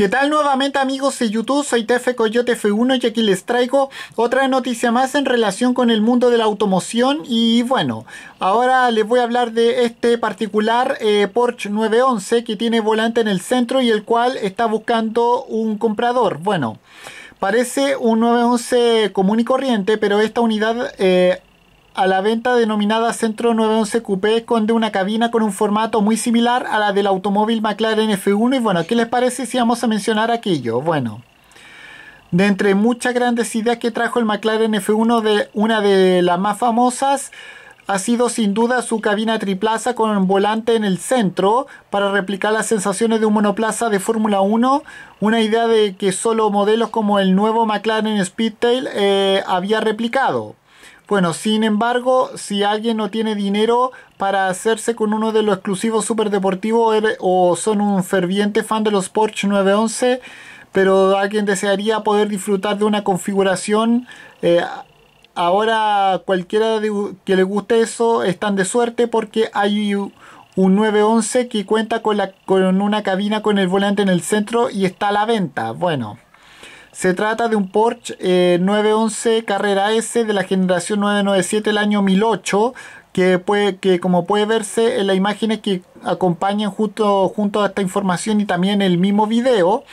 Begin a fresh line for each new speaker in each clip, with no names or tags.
¿Qué tal nuevamente amigos de YouTube? Soy TF Coyote F1 y aquí les traigo otra noticia más en relación con el mundo de la automoción y bueno, ahora les voy a hablar de este particular eh, Porsche 911 que tiene volante en el centro y el cual está buscando un comprador. Bueno, parece un 911 común y corriente, pero esta unidad... Eh, a la venta denominada Centro 911 Coupé esconde una cabina con un formato muy similar a la del automóvil McLaren F1 y bueno, ¿qué les parece si vamos a mencionar aquello? Bueno, de entre muchas grandes ideas que trajo el McLaren F1, de una de las más famosas ha sido sin duda su cabina triplaza con volante en el centro para replicar las sensaciones de un monoplaza de Fórmula 1, una idea de que solo modelos como el nuevo McLaren Speedtail eh, había replicado. Bueno, sin embargo, si alguien no tiene dinero para hacerse con uno de los exclusivos superdeportivos o son un ferviente fan de los Porsche 911, pero alguien desearía poder disfrutar de una configuración, eh, ahora cualquiera que le guste eso están de suerte porque hay un 911 que cuenta con, con una cabina con el volante en el centro y está a la venta. Bueno. Se trata de un Porsche 911 eh, Carrera S de la generación 997 del año 1008, que, puede, que como puede verse en las imágenes que acompañan justo, junto a esta información y también el mismo video,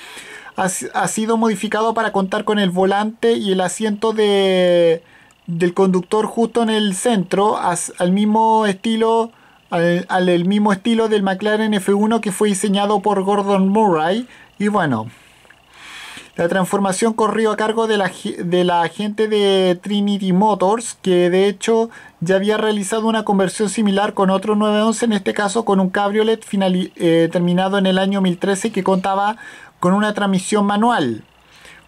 ha, sido modificado para contar con el volante y el asiento del conductor justo en el centro, al mismo estilo... mismo estilo del McLaren F1 que fue diseñado por Gordon Murray y bueno, la transformación corrió a cargo de la, de la gente de Trinity Motors, que de hecho ya había realizado una conversión similar con otro 911, en este caso con un cabriolet eh, terminado en el año 2013 que contaba con una transmisión manual.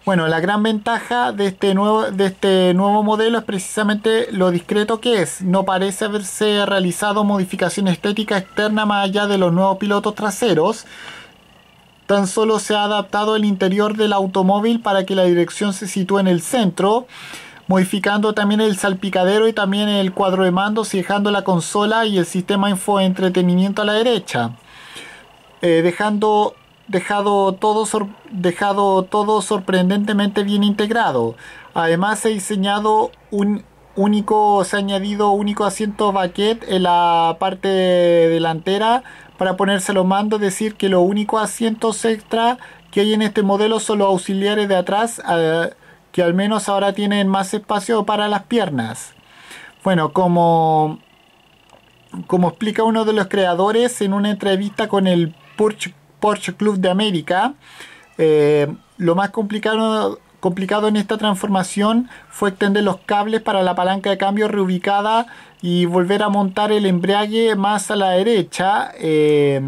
Bueno, la gran ventaja de este, nuevo, de este nuevo modelo es precisamente lo discreto que es. No parece haberse realizado modificación estética externa más allá de los nuevos pilotos traseros. Tan solo se ha adaptado el interior del automóvil para que la dirección se sitúe en el centro, modificando también el salpicadero y también el cuadro de mandos y dejando la consola y el sistema entretenimiento a la derecha. Eh, dejando dejado todo, dejado todo sorprendentemente bien integrado. Además he diseñado un único se ha añadido único asiento baquet en la parte delantera para ponerse los mandos, decir que los únicos asientos extra que hay en este modelo son los auxiliares de atrás, eh, que al menos ahora tienen más espacio para las piernas. Bueno, como, como explica uno de los creadores en una entrevista con el Porsche, Club de América, eh, lo más complicado Complicado en esta transformación fue extender los cables para la palanca de cambio reubicada y volver a montar el embrague más a la derecha. Eh,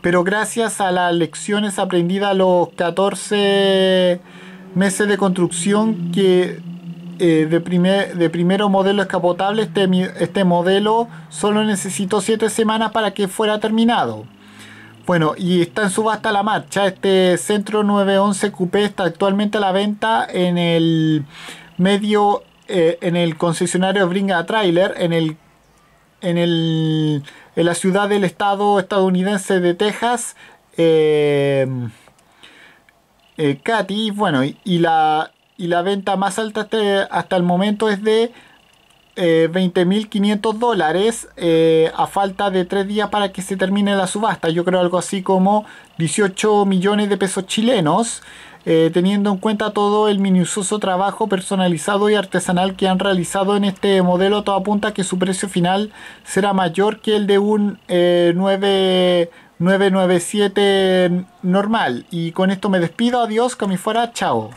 pero gracias a las lecciones aprendidas a los 14 meses de construcción que eh, de, primer, de primero modelo escapotable, este, este modelo solo necesitó 7 semanas para que fuera terminado. Bueno, y está en subasta la marcha. Este Centro 911 Coupé está actualmente a la venta en el medio, eh, en el concesionario Bringa Trailer, en el en, el, en la ciudad del estado estadounidense de Texas. Eh, eh Katy, bueno, y, la, la venta más alta hasta el momento es de eh, 20.500 dólares eh, a falta de tres días para que se termine la subasta. Yo creo algo así como 18 millones de pesos chilenos. Eh, teniendo en cuenta todo el minucioso trabajo personalizado y artesanal que han realizado en este modelo, todo apunta que su precio final será mayor que el de un 997 eh, normal. Y con esto me despido, adiós, que fuera, chao.